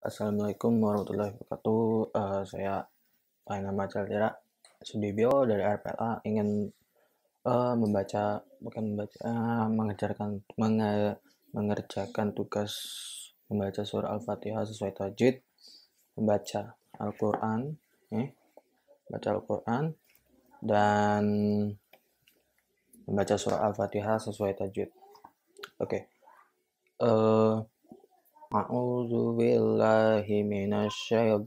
Assalamualaikum warahmatullahi wabarakatuh. Uh, saya Aina Caldera Sudibyo dari RPLA ingin uh, membaca bukan membaca uh, eh, mengejarkan menge, mengerjakan tugas membaca surah Al-Fatihah sesuai tajwid, membaca Al-Qur'an, ya, eh, baca Al-Qur'an dan membaca surah Al-Fatihah sesuai tajwid. Oke. Okay. Uh, A'udzu billahi minasy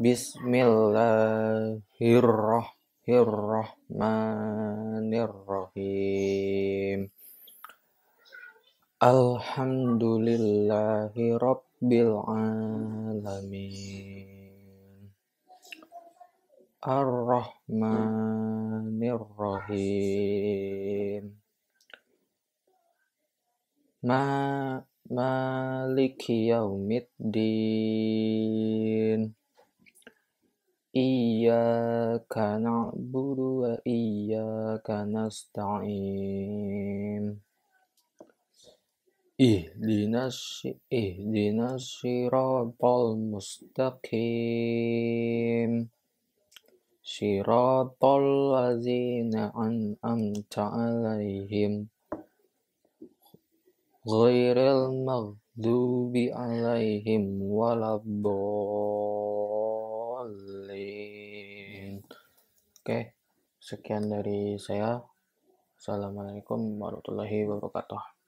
Bismillahirrahmanirrahim. Alhamdulillahi rabbil alamin. Arrahmanirrahim. Ma maliki yaumiddin kana na'budu wa ih dinasi ih dinasi siratal mustaqim shiratal ladzina an'amta 'alaihim Ghairil maghdubi alaihim waladdallin. Oke, sekian dari saya. Assalamualaikum warahmatullahi wabarakatuh.